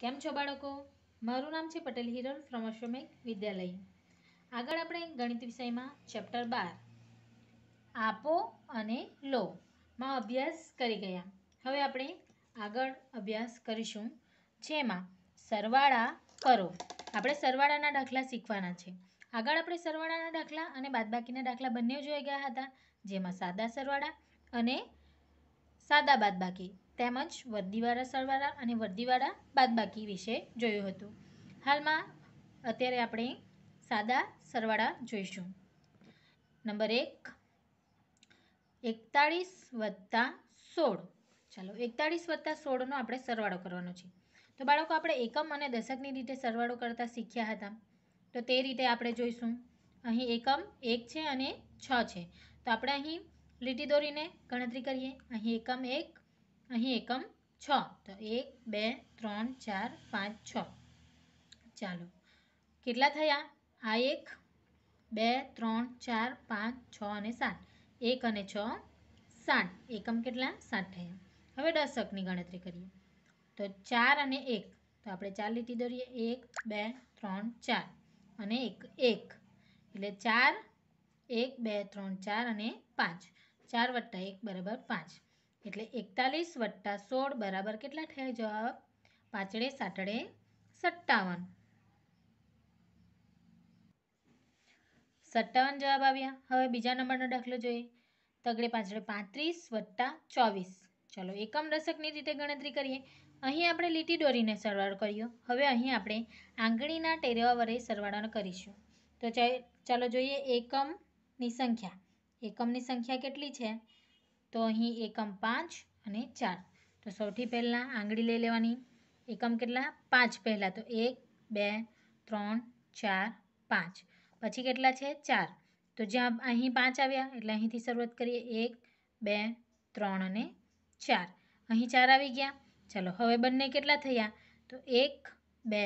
કેમ છો બાળકો મારું નામ છે પટેલ હિરણ ફ્રોમ અશ્વમેક વિદ્યાલય આગળ આપણે ગણિત વિષયમાં ચેપ્ટર બાર આપો અને લો માં અભ્યાસ કરી ગયા હવે આપણે આગળ અભ્યાસ કરીશું જેમાં સરવાળા કરો આપણે સરવાળાના દાખલા શીખવાના છે આગળ આપણે સરવાળાના દાખલા અને બાદબાકીના દાખલા બંને જોઈ ગયા હતા જેમાં સાદા સરવાળા અને સાદા બાદબાકી તેમજ વર્દીવાળા સરવાળા અને વર્દીવાળા બાદબાકી વિશે જોયું હતું હાલમાં અત્યારે આપણે સાદા સરવાળા જોઈશું નંબર એક એકતાળીસ વત્તા સોળ ચાલો એકતાળીસ વત્તા સોળનો આપણે સરવાળો કરવાનો છે તો બાળકો આપણે એકમ અને દશકની રીતે સરવાળો કરતા શીખ્યા હતા તો તે રીતે આપણે જોઈશું અહીં એકમ એક છે અને છ છે તો આપણે અહીં લીટી દોરીને ગણતરી કરીએ અહીં એકમ એક અહીં એકમ છ તો એક બે ત્રણ ચાર પાંચ છ ચાલો કેટલા થયા આ એક બે ત્રણ ચાર પાંચ છ અને સાત એક અને છ સાત એકમ કેટલા સાત થયા હવે દશકની ગણતરી કરીએ તો ચાર અને એક તો આપણે ચાર લીટી દોરીએ એક બે ત્રણ ચાર અને એક એક એટલે ચાર એક બે ત્રણ ચાર અને પાંચ ચાર વત્તા એક બરાબર પાંચ એટલે એકતાલીસ વત્તા સોળ બરાબર કેટલા થયા જવાબ પાંચડે સાતડે સત્તાવન સત્તાવન જવાબ આવ્યા હવે બીજા નંબરનો દાખલો જોઈએ તગડે પાંચડે પાંત્રીસ વત્તા ચોવીસ ચલો એકમ દશકની રીતે ગણતરી કરીએ અહીં આપણે લીટી દોરીને સરવાળો કર્યો હવે અહીં આપણે આંગળીના ટેરવા વડે સરવાળો કરીશું તો ચાલો જોઈએ એકમની સંખ્યા એકમની સંખ્યા કેટલી છે તો અહીં એકમ પાંચ અને ચાર તો સૌથી પહેલાં આંગળી લઈ લેવાની એકમ કેટલા પાંચ પહેલાં તો એક બે ત્રણ ચાર પાંચ પછી કેટલા છે ચાર તો જ્યાં અહીં પાંચ આવ્યા એટલે અહીંથી શરૂઆત કરીએ એક બે ત્રણ અને ચાર અહીં ચાર આવી ગયા ચાલો હવે બંને કેટલા થયા તો એક બે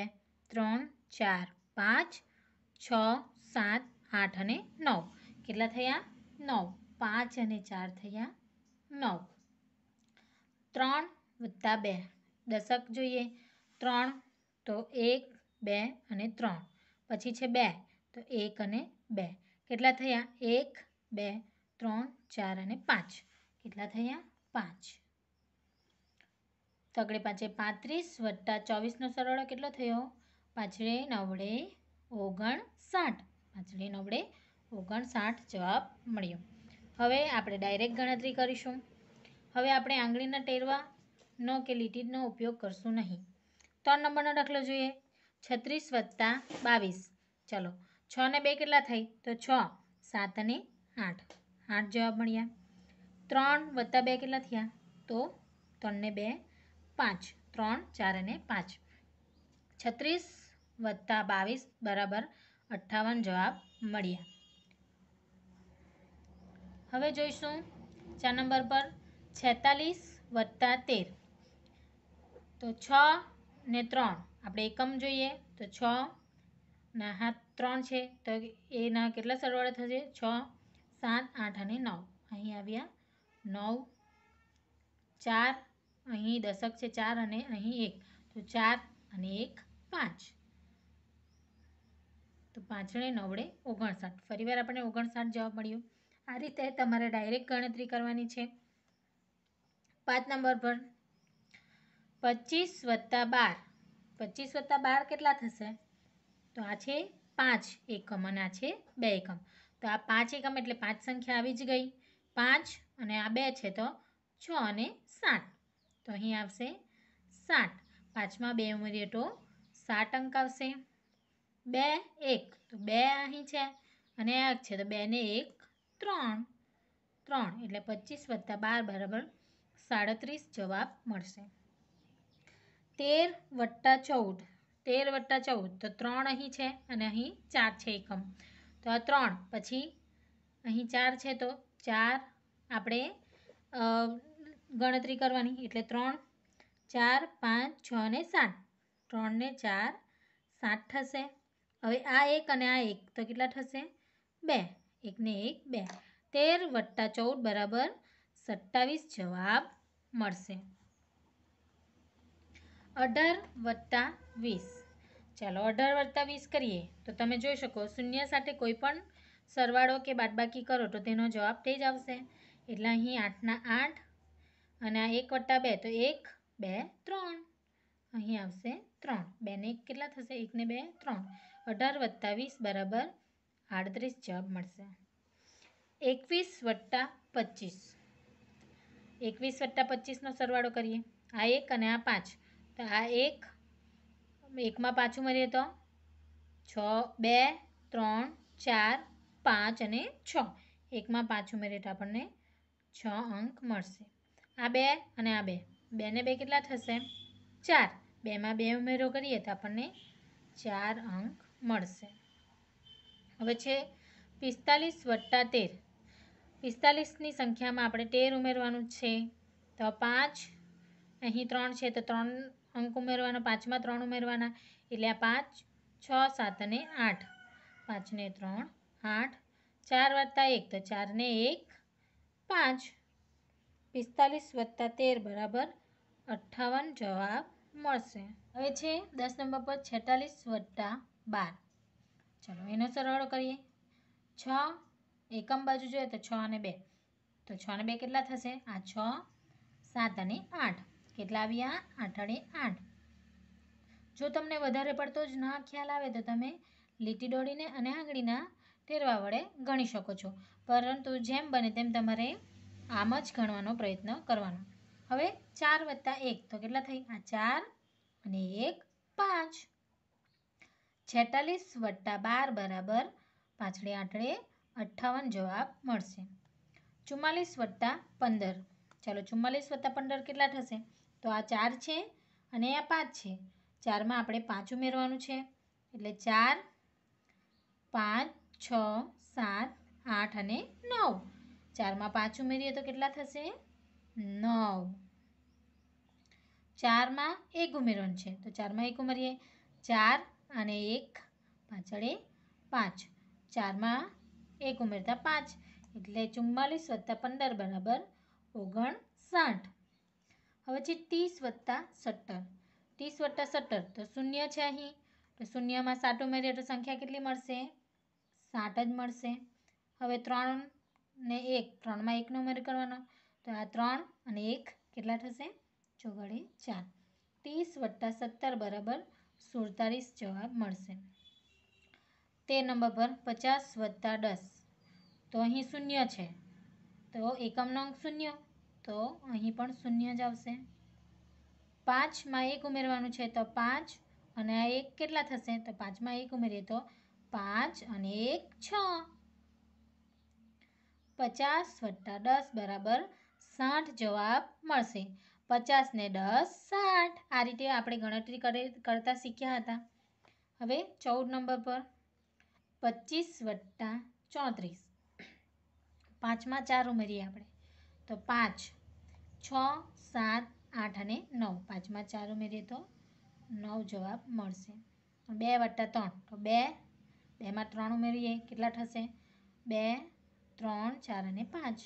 ત્રણ ચાર પાંચ છ સાત આઠ અને નવ કેટલા થયા નવ પાંચ અને ચાર થયા નવ ત્રણ વત્તા બે દશક જોઈએ ત્રણ તો એક બે અને ત્રણ પછી છે બે તો એક અને બે કેટલા થયા એક બે ત્રણ ચાર અને પાંચ કેટલા થયા પાંચ તગડે પાછે પાંત્રીસ વત્તા ચોવીસનો સરવાળો કેટલો થયો પાછળે નવડે ઓગણસાઠ પાછળે નવડે ઓગણસાઠ જવાબ મળ્યો હવે આપણે ડાયરેક્ટ ગણતરી કરીશું હવે આપણે આંગળીના ટેરવાનો કે લીટીનો ઉપયોગ કરશું નહીં ત્રણ નંબરનો દાખલો જોઈએ છત્રીસ વત્તા બાવીસ ચલો છ ને બે કેટલા થઈ તો છ સાત અને આઠ આઠ જવાબ મળ્યા ત્રણ વત્તા બે કેટલા થયા તો ત્રણને બે પાંચ ત્રણ ચાર અને પાંચ છત્રીસ વત્તા બાવીસ બરાબર અઠ્ઠાવન જવાબ મળ્યા હવે જોઈશું ચાર નંબર પર છેતાલીસ વત્તા તેર તો છ ને ત્રણ આપણે એકમ જોઈએ તો છ ના હાથ ત્રણ છે તો એના કેટલા સરવાળા થશે છ સાત આઠ અને નવ અહીં આવ્યા નવ ચાર અહીં દશક છે ચાર અને અહીં એક તો ચાર અને એક પાંચ તો પાંચણે નવડે ઓગણસાઠ ફરીવાર આપણને ઓગણસાઠ જવાબ મળ્યો આ રીતે તમારે ડાયરેક્ટ ગણતરી કરવાની છે પાંચ નંબર પર પચીસ વત્તા બાર પચીસ વત્તા બાર કેટલા થશે તો આ છે પાંચ એકમ અને આ છે બે એકમ તો આ પાંચ એકમ એટલે પાંચ સંખ્યા આવી જ ગઈ પાંચ અને આ બે છે તો છ અને સાત તો અહીં આવશે સાત પાંચમાં બે ઉમેરીએ તો સાત અંક આવશે બે એક તો બે અહીં છે અને એક છે તો બેને એક ત્રણ ત્રણ એટલે પચીસ વત્તા બાર બરાબર સાડત્રીસ જવાબ મળશે તેર વત્તા ચૌદ તેર વત્તા ચૌદ તો ત્રણ અહીં છે અને અહીં ચાર છે એકમ તો આ ત્રણ પછી અહીં ચાર છે તો ચાર આપણે ગણતરી કરવાની એટલે ત્રણ ચાર પાંચ છ ને સાત ત્રણને ચાર સાત થશે હવે આ એક અને આ એક તો કેટલા થશે બે એકને એક બે તેર વટ્ટા ચૌદ બરાબર સત્તાવીસ જવાબ મળશે અઢાર વત્તા વીસ ચાલો અઢાર વત્તા વીસ કરીએ તો તમે જોઈ શકો શૂન્ય સાથે કોઈ પણ સરવાળો કે બાદબાકી કરો તો તેનો જવાબ તે જ આવશે એટલે અહીં આઠના આઠ અને આ એક વત્તા બે તો એક બે ત્રણ અહીં આવશે ત્રણ બેને એક કેટલા થશે એકને બે ત્રણ અઢાર વત્તા વીસ બરાબર આડત્રીસ જવાબ મળશે એકવીસ વટ્ટા પચીસ એકવીસ વટ્ટા પચીસનો સરવાળો કરીએ આ એક અને આ પાંચ તો આ એક એકમાં પાછું મળીએ તો છ બે ત્રણ ચાર પાંચ અને છ એકમાં પાછું મળીએ તો આપણને છ અંક મળશે આ બે અને આ બે બેને બે કેટલા થશે ચાર બેમાં બે ઉમેરો કરીએ તો આપણને ચાર અંક મળશે હવે છે પિસ્તાલીસ વત્તા તેર પિસ્તાલીસની સંખ્યામાં આપણે તેર ઉમેરવાનું છે તો પાંચ અહીં ત્રણ છે તો ત્રણ અંક ઉમેરવાના પાંચમાં ત્રણ ઉમેરવાના એટલે આ પાંચ છ સાત અને આઠ પાંચને ત્રણ આઠ ચાર વત્તા એક તો ચારને એક પાંચ પિસ્તાલીસ વત્તા તેર બરાબર અઠ્ઠાવન જવાબ મળશે હવે છે દસ નંબર પર છેતાલીસ વત્તા બાર ચાલો એનો સરવાળો કરીએ છ એકમ બાજુ જોઈએ તો છ અને બે તો છ અને બે કેટલા થશે આ છ સાત અને આઠ કેટલા આવ્યા આઠ અને આઠ જો તમને વધારે પડતો જ ના ખ્યાલ આવે તો તમે લીટી દોડીને અને આંગળીના ટેરવા વડે ગણી શકો છો પરંતુ જેમ બને તેમ તમારે આમ જ ગણવાનો પ્રયત્ન કરવાનો હવે ચાર વત્તા એક તો કેટલા થઈ આ ચાર અને એક પાંચ છેતાલીસ વત્તા બાર બરાબર પાછળ આઠળે અઠ્ઠાવન જવાબ મળશે ચુમ્માલીસ વત્તા પંદર ચાલો ચુમ્માલીસ વત્તા પંદર કેટલા થશે તો આ ચાર છે અને આ પાંચ છે ચારમાં આપણે પાંચ ઉમેરવાનું છે એટલે ચાર પાંચ છ સાત આઠ અને નવ ચારમાં પાંચ ઉમેરીએ તો કેટલા થશે નવ ચારમાં એક ઉમેરવાનું છે તો ચારમાં એક ઉમેરીએ ચાર અને એક પાછળ એ પાંચ ચારમાં એક ઉમેરતા પાંચ એટલે ચુમ્માલીસ વત્તા પંદર બરાબર ઓગણસાઠ હવે છે ત્રીસ વત્તા સત્તર ત્રીસ વત્તા સત્તર તો શૂન્ય છે અહીં તો શૂન્યમાં સાત ઉમેરીએ તો સંખ્યા કેટલી મળશે સાત જ મળશે હવે ત્રણ ને એક ત્રણમાં એકનો ઉમેર કરવાનો તો આ ત્રણ અને એક કેટલા થશે ચોગડે ચાર ત્રીસ વત્તા સત્તર બરાબર સુડતાલીસ જવાબ મળશે તે નંબર પર પચાસ વત્તા દસ તો અહીં શૂન્ય છે તો એકમનો અંક શૂન્ય તો અહીં પણ શૂન્ય જ આવશે પાંચમાં એક ઉમેરવાનું છે તો પાંચ અને આ એક કેટલા થશે તો પાંચમાં એક ઉમેરીએ તો પાંચ અને એક છ પચાસ વત્તા દસ બરાબર સાઠ જવાબ મળશે પચાસ ને દસ સાઠ આ રીતે આપણે ગણતરી કરે કરતાં શીખ્યા હતા હવે ચૌદ નંબર પર પચીસ વત્તા ચોત્રીસ પાંચમાં ચાર ઉમેરીએ આપણે તો પાંચ છ સાત આઠ અને નવ પાંચમાં ચાર ઉમેરીએ તો નવ જવાબ મળશે બે વત્તા ત્રણ તો બે બેમાં ત્રણ ઉમેરીએ કેટલા થશે બે ત્રણ ચાર અને પાંચ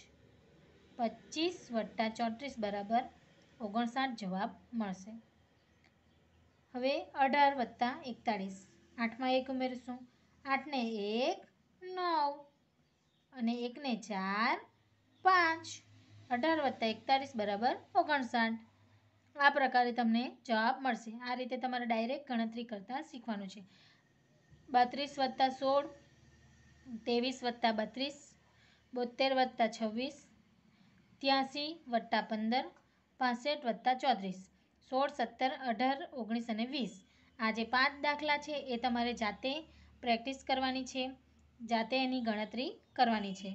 પચીસ વત્તા ચોત્રીસ બરાબર ઓગણસાઠ જવાબ મળશે હવે અઢાર વત્તા એકતાળીસ આઠમાં એક ઉમેરશું આઠને એક નવ અને એકને ચાર પાંચ અઢાર વત્તા એકતાળીસ બરાબર ઓગણસાઠ આ પ્રકારે તમને જવાબ મળશે આ રીતે તમારે ડાયરેક્ટ ગણતરી કરતાં શીખવાનું છે બત્રીસ વત્તા સોળ ત્રેવીસ વત્તા બત્રીસ બોતેર વત્તા છવ્વીસ ત્યાંસી વત્તા પંદર પાસઠ વત્તા ચોત્રીસ સોળ સત્તર અઢાર ઓગણીસ અને વીસ આ જે પાંચ દાખલા છે એ તમારે જાતે પ્રેક્ટિસ કરવાની છે જાતે એની ગણતરી કરવાની છે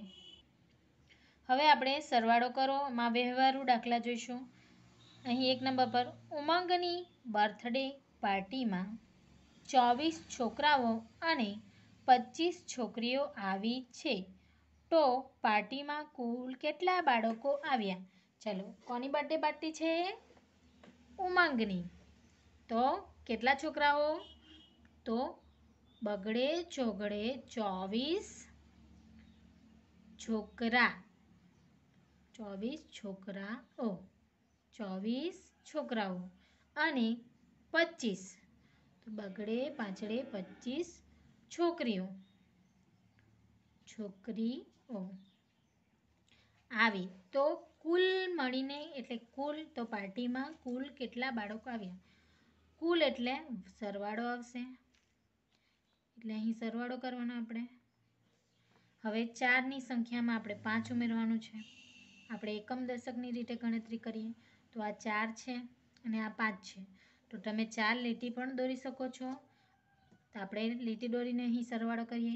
હવે આપણે સરવાળો કરો માં વ્યવહારુ દાખલા જોઈશું અહીં એક નંબર પર ઉમંગની બર્થડે પાર્ટીમાં ચોવીસ છોકરાઓ અને પચીસ છોકરીઓ આવી છે તો પાર્ટીમાં કુલ કેટલા બાળકો આવ્યા ચાલો કોની બર્થડે પાર્ટી છે ઉમંગની તો કેટલા છોકરાઓ તો બગડે ચોગડે ચોવીસ છોકરા ચોવીસ છોકરાઓ ચોવીસ છોકરાઓ અને પચીસ બગડે પાંચડે પચીસ છોકરીઓ છોકરીઓ આવી તો કુલ મળીને એટલે કુલ તો પાર્ટીમાં કુલ કેટલા બાળકો આવ્યા કુલ એટલે સરવાળો આવશે એટલે અહીં સરવાળો કરવાનો આપણે હવે ચારની સંખ્યામાં આપણે પાંચ ઉમેરવાનું છે આપણે એકમ દશકની રીતે ગણતરી કરીએ તો આ ચાર છે અને આ પાંચ છે તો તમે ચાર લીટી પણ દોરી શકો છો તો આપણે લીટી દોરીને અહીં સરવાળો કરીએ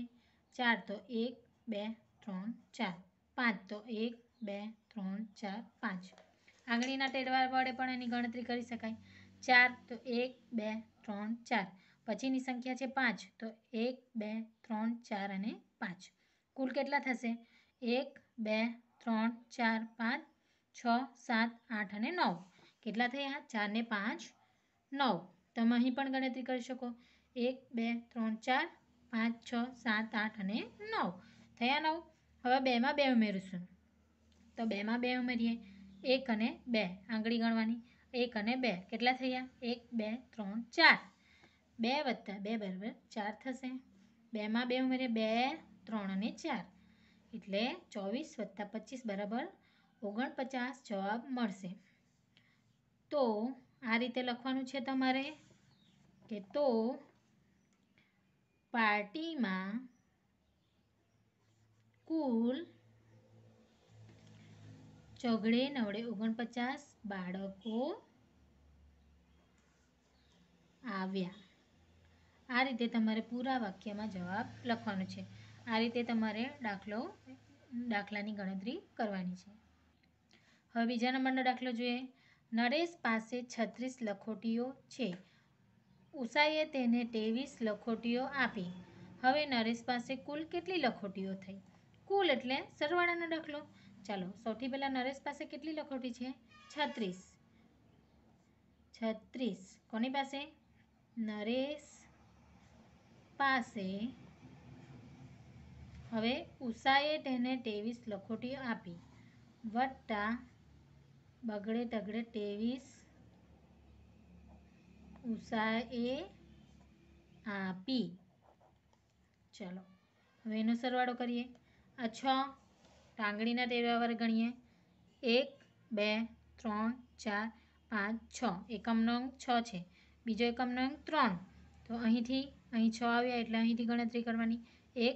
ચાર તો એક બે ત્રણ ચાર પાંચ તો એક બે ત્રણ ચાર પાંચ આંગળીના ટેડવા વડે પણ એની ગણતરી કરી શકાય ચાર તો એક બે ત્રણ ચાર પછીની સંખ્યા છે પાંચ તો એક બે ત્રણ ચાર અને પાંચ કુલ કેટલા થશે એક બે ત્રણ ચાર પાંચ છ સાત આઠ અને નવ કેટલા થયા ચાર ને પાંચ નવ તમે અહીં પણ ગણતરી કરી શકો એક બે ત્રણ ચાર પાંચ છ સાત આઠ અને નવ થયા નવ હવે બેમાં બે ઉમેરીશું તો બેમાં બે ઉમેરીએ એક અને બે આંગળી ગણવાની એક અને બે કેટલા થયા એક બે ત્રણ ચાર બે વત્તા બે બરાબર ચાર થશે બેમાં બે ઉમેરીએ બે ત્રણ અને ચાર એટલે ચોવીસ વત્તા પચીસ બરાબર ઓગણપચાસ જવાબ મળશે તો આ રીતે લખવાનું છે તમારે કે તો પાર્ટીમાં કુલ ચોગડે નવડે ઓગણપચાસ બાળકો આવ્યા આ રીતે તમારે પૂરા વાક્યમાં જવાબ લખવાનો છે આ રીતે તમારે દાખલો દાખલાની ગણતરી કરવાની છે હવે બીજા નંબરનો દાખલો જોઈએ નરેશ પાસે છત્રીસ લખોટીઓ છે ઉષાએ તેને ત્રેવીસ લખોટીઓ આપી હવે નરેશ પાસે કુલ કેટલી લખોટીઓ થઈ કુલ એટલે સરવાળાનો દાખલો ચાલો સૌથી પહેલાં નરેશ પાસે કેટલી લખોટી છે છત્રીસ છત્રીસ કોની પાસે નરેશ પાસે હવે ઉષાએ તેને ત્રેવીસ લખોટી આપી વત્તા બગડે તગડે ત્રેવીસ ઉષાએ આપી ચલો હવે એનો સરવાળો કરીએ આ છ ઢાંગળીના તહેવાર ગણીએ એક બે ત્રણ ચાર પાંચ છ એકમનો અંક છ છે બીજો એકમનો અંક ત્રણ તો અહીંથી અહીં છ આવ્યા એટલે અહીંથી ગણતરી કરવાની એક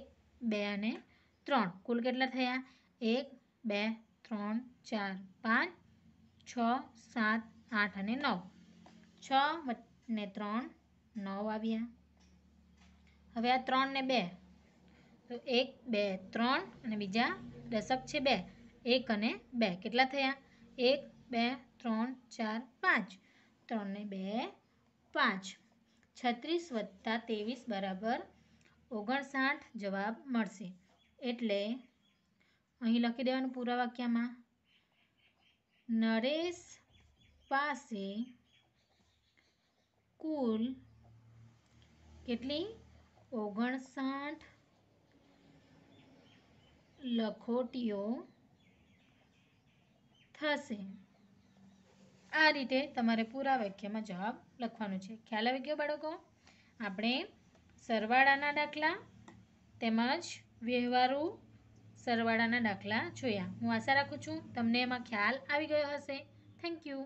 બે અને ત્રણ કુલ કેટલા થયા એક બે ત્રણ ચાર પાંચ છ સાત આઠ અને નવ છ ને ત્રણ નવ આવ્યા હવે આ ત્રણ ને બે તો એક બે ત્રણ અને બીજા દશક છે બે એક અને બે કેટલા થયા એક બે ત્રણ ચાર પાંચ ત્રણ ને બે પાંચ છત્રીસ વત્તા ત્રેવીસ બરાબર ઓગણસાઠ જવાબ મળશે એટલે અહીં લખી દેવાનું પૂરા વાક્યમાં નરેશ પાસે કુલ કેટલી ઓગણસાઠ લખોટીઓ થશે આ રીતે તમારે પૂરા વાક્યમાં જવાબ લખવાનો છે ખ્યાલ આવી ગયો બાળકો આપણે સરવાળાના દાખલા તેમજ વ્યવહારુ સરવાળાના દાખલા જોયા હું આશા રાખું છું તમને એમાં ખ્યાલ આવી ગયો હશે થેન્ક યુ